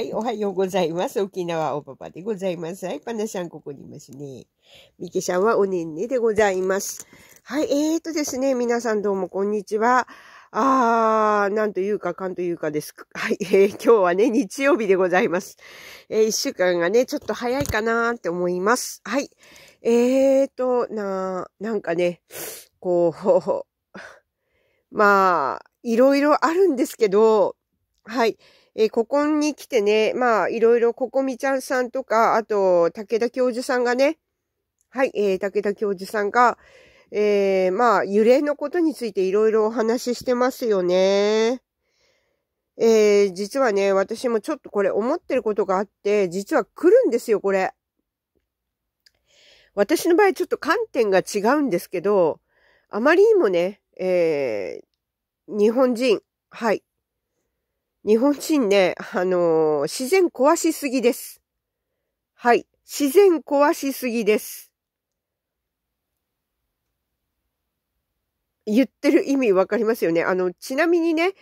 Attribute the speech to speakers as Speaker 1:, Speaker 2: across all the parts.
Speaker 1: はい、おはようございます。沖縄おばばでございます。はい、パナさん、ここにいますね。ミケさんはおねんねでございます。はい、えーとですね、皆さんどうもこんにちは。あー、なんというか、かんというかです。はい、えー、今日はね、日曜日でございます。えー、一週間がね、ちょっと早いかなーって思います。はい。えーと、なー、なんかね、こう、まあ、いろいろあるんですけど、はい。えー、ここに来てね、まあ、いろいろここみちゃんさんとか、あと、武田教授さんがね、はい、えー、武田教授さんが、えー、まあ、揺れのことについていろいろお話ししてますよね。えー、実はね、私もちょっとこれ思ってることがあって、実は来るんですよ、これ。私の場合ちょっと観点が違うんですけど、あまりにもね、えー、日本人、はい、日本人ね、あのー、自然壊しすぎです。はい。自然壊しすぎです。言ってる意味わかりますよね。あの、ちなみにね、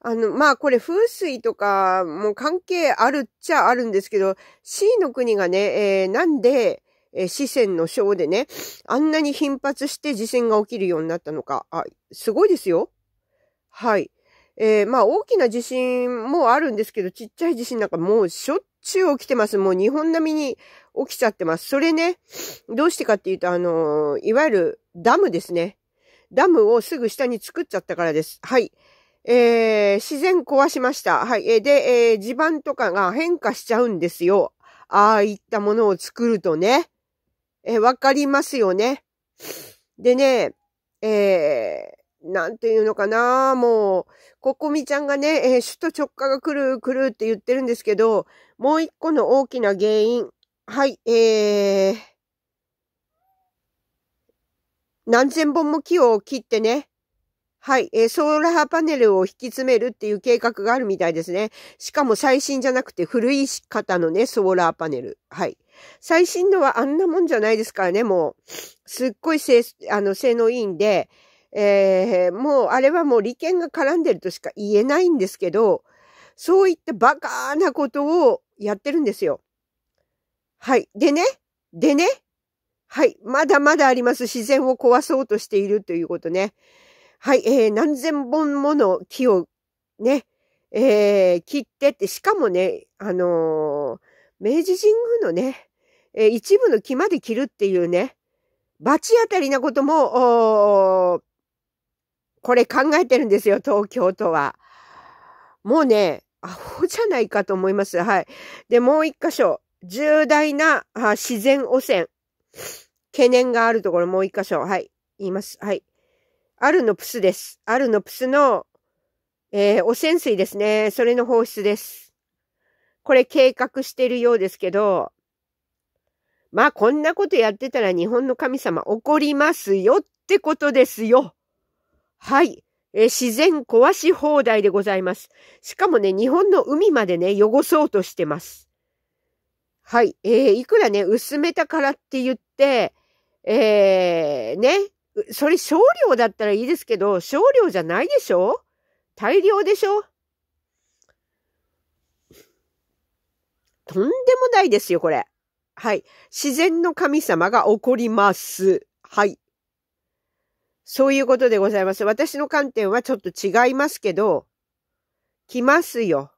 Speaker 1: あの、まあ、これ風水とかも関係あるっちゃあるんですけど、C の国がね、えー、なんで、えー、四川の省でね、あんなに頻発して地震が起きるようになったのか。あ、すごいですよ。はい。えー、まあ大きな地震もあるんですけど、ちっちゃい地震なんかもうしょっちゅう起きてます。もう日本並みに起きちゃってます。それね、どうしてかっていうと、あのー、いわゆるダムですね。ダムをすぐ下に作っちゃったからです。はい。えー、自然壊しました。はい。えで、えー、地盤とかが変化しちゃうんですよ。ああいったものを作るとね。えわかりますよね。でね、えー、なんていうのかな、もう、コこみちゃんがね、えー、首都直下が来る来るって言ってるんですけど、もう一個の大きな原因。はい、えー、何千本も木を切ってね、はい、えー、ソーラーパネルを引き詰めるっていう計画があるみたいですね。しかも最新じゃなくて古い方のね、ソーラーパネル。はい。最新のはあんなもんじゃないですからね、もう。すっごい性、あの、性能いいんで、えー、もうあれはもう利権が絡んでるとしか言えないんですけど、そういったバカなことをやってるんですよ。はい。でね、でね、はい。まだまだあります。自然を壊そうとしているということね。はい。えー、何千本もの木をね、えー、切ってって、しかもね、あのー、明治神宮のね、えー、一部の木まで切るっていうね、罰当たりなことも、これ考えてるんですよ、東京都は。もうね、アホじゃないかと思います。はい。で、もう一箇所。重大な自然汚染。懸念があるところ、もう一箇所。はい。言います。はい。アルノプスです。アルノプスの、えー、汚染水ですね。それの放出です。これ計画しているようですけど、まあこんなことやってたら日本の神様怒りますよってことですよ。はい。え自然壊し放題でございます。しかもね、日本の海までね、汚そうとしてます。はい。えー、いくらね、薄めたからって言って、えー、ね、それ少量だったらいいですけど、少量じゃないでしょ大量でしょとんでもないですよ、これ。はい。自然の神様が怒ります。はい。そういうことでございます。私の観点はちょっと違いますけど、来ますよ。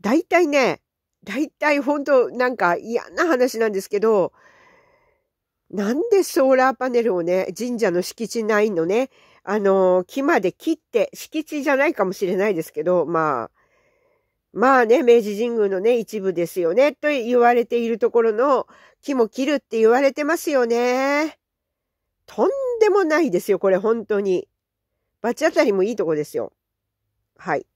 Speaker 1: 大体ね、大体本当なんか嫌な話なんですけど、なんでソーラーパネルをね、神社の敷地内のね、あの木まで切って、敷地じゃないかもしれないですけど、まあ、まあね、明治神宮のね、一部ですよね、と言われているところの、木も切るって言われてますよね。とんでもないですよ、これ本当に。罰当たりもいいとこですよ。はい。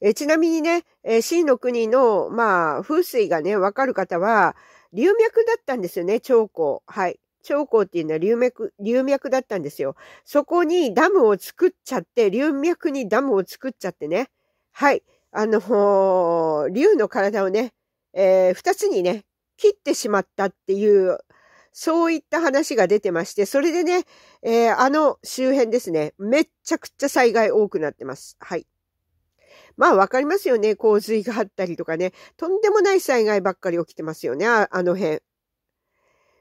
Speaker 1: えちなみにね、え C の国の、まあ、風水がね、わかる方は、流脈だったんですよね、長江。はい。長江っていうのは流脈、流脈だったんですよ。そこにダムを作っちゃって、流脈にダムを作っちゃってね。はい。あのー、竜の体をね、えー、二つにね、切ってしまったっていう、そういった話が出てまして、それでね、えー、あの周辺ですね、めっちゃくちゃ災害多くなってます。はい。まあわかりますよね。洪水があったりとかね。とんでもない災害ばっかり起きてますよね。ああの辺。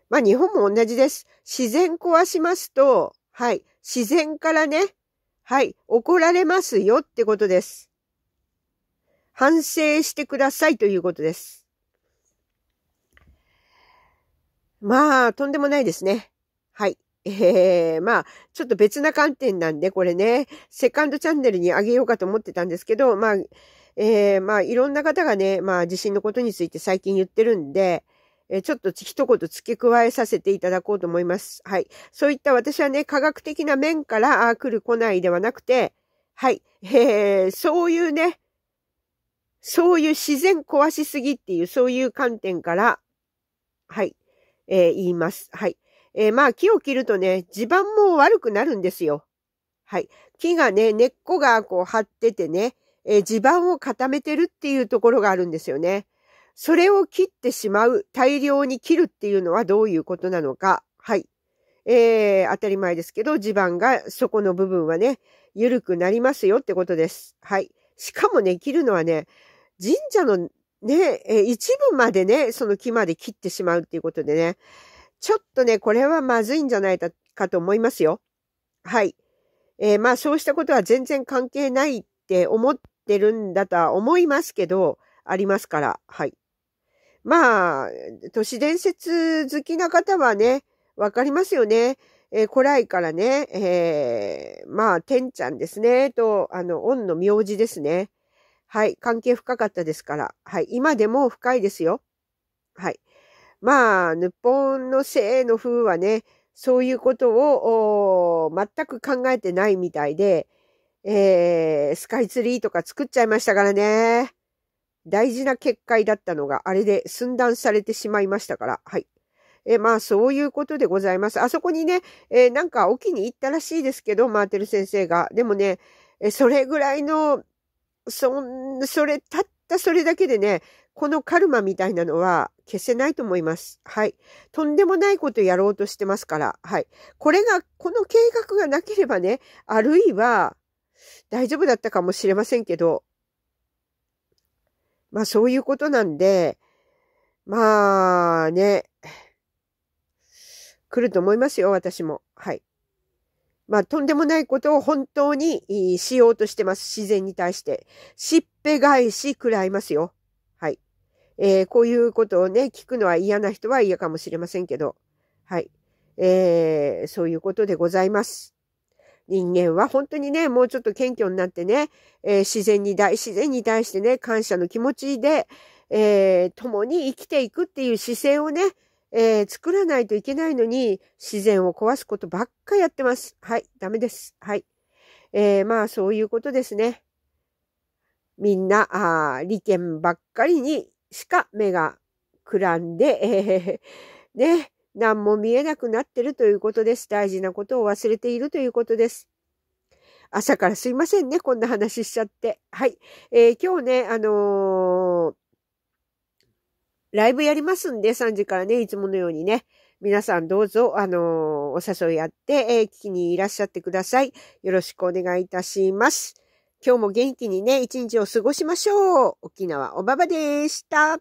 Speaker 1: まあ日本も同じです。自然壊しますと、はい。自然からね、はい。怒られますよってことです。反省してくださいということです。まあ、とんでもないですね。はい。ええー、まあ、ちょっと別な観点なんで、これね、セカンドチャンネルにあげようかと思ってたんですけど、まあ、ええー、まあ、いろんな方がね、まあ、地震のことについて最近言ってるんで、えー、ちょっと一言付け加えさせていただこうと思います。はい。そういった私はね、科学的な面から、あ来る来ないではなくて、はい。ええ、そういうね、そういう自然壊しすぎっていう、そういう観点から、はい。えー、言います。はい。えー、まあ、木を切るとね、地盤も悪くなるんですよ。はい。木がね、根っこがこう張っててね、えー、地盤を固めてるっていうところがあるんですよね。それを切ってしまう、大量に切るっていうのはどういうことなのか。はい。えー、当たり前ですけど、地盤が、そこの部分はね、緩くなりますよってことです。はい。しかもね、切るのはね、神社のね、え一部までね、その木まで切ってしまうっていうことでね、ちょっとね、これはまずいんじゃないかと思いますよ。はい。えー、まあそうしたことは全然関係ないって思ってるんだとは思いますけど、ありますから、はい。まあ、都市伝説好きな方はね、わかりますよね。えー、古来からね、えー、まあ、天ちゃんですね、と、あの、恩の名字ですね。はい、関係深かったですから。はい、今でも深いですよ。はい。まあ、日本の性の風はね、そういうことを全く考えてないみたいで、えー、スカイツリーとか作っちゃいましたからね。大事な結界だったのが、あれで寸断されてしまいましたから。はい。え、まあ、そういうことでございます。あそこにね、えー、なんか沖に行ったらしいですけど、マーテル先生が。でもね、えそれぐらいのそん、それ、たったそれだけでね、このカルマみたいなのは消せないと思います。はい。とんでもないことやろうとしてますから。はい。これが、この計画がなければね、あるいは大丈夫だったかもしれませんけど、まあそういうことなんで、まあね、来ると思いますよ、私も。はい。まあ、とんでもないことを本当にしようとしてます。自然に対して。しっぺ返し食らいますよ。はい。えー、こういうことをね、聞くのは嫌な人は嫌かもしれませんけど。はい。えー、そういうことでございます。人間は本当にね、もうちょっと謙虚になってね、えー、自然に大、自然に対してね、感謝の気持ちで、えー、共に生きていくっていう姿勢をね、えー、作らないといけないのに、自然を壊すことばっかやってます。はい、ダメです。はい。えー、まあ、そういうことですね。みんな、あ利権ばっかりにしか目がくらんで、えー、ね、何も見えなくなってるということです。大事なことを忘れているということです。朝からすいませんね、こんな話しちゃって。はい。えー、今日ね、あのーライブやりますんで、3時からね、いつものようにね、皆さんどうぞ、あのー、お誘いやって、えー、聞きにいらっしゃってください。よろしくお願いいたします。今日も元気にね、一日を過ごしましょう。沖縄おばばでした。